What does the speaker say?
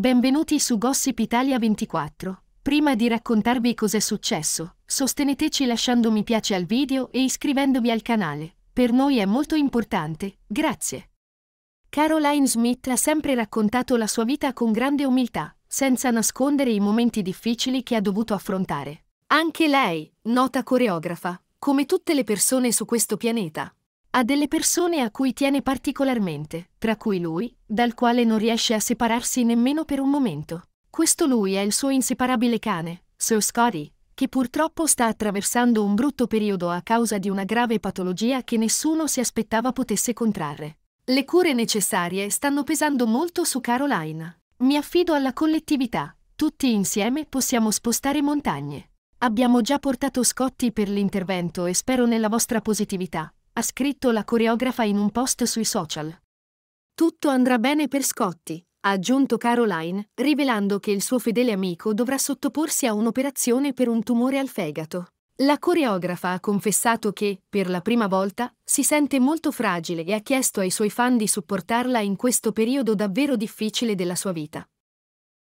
Benvenuti su Gossip Italia 24. Prima di raccontarvi cos'è successo, sosteneteci lasciando mi piace al video e iscrivendovi al canale. Per noi è molto importante, grazie. Caroline Smith ha sempre raccontato la sua vita con grande umiltà, senza nascondere i momenti difficili che ha dovuto affrontare. Anche lei, nota coreografa, come tutte le persone su questo pianeta, ha delle persone a cui tiene particolarmente, tra cui lui, dal quale non riesce a separarsi nemmeno per un momento. Questo lui è il suo inseparabile cane, Sir Scotty, che purtroppo sta attraversando un brutto periodo a causa di una grave patologia che nessuno si aspettava potesse contrarre. Le cure necessarie stanno pesando molto su Caroline. Mi affido alla collettività. Tutti insieme possiamo spostare montagne. Abbiamo già portato Scotty per l'intervento e spero nella vostra positività ha scritto la coreografa in un post sui social. Tutto andrà bene per Scotty, ha aggiunto Caroline, rivelando che il suo fedele amico dovrà sottoporsi a un'operazione per un tumore al fegato. La coreografa ha confessato che, per la prima volta, si sente molto fragile e ha chiesto ai suoi fan di supportarla in questo periodo davvero difficile della sua vita.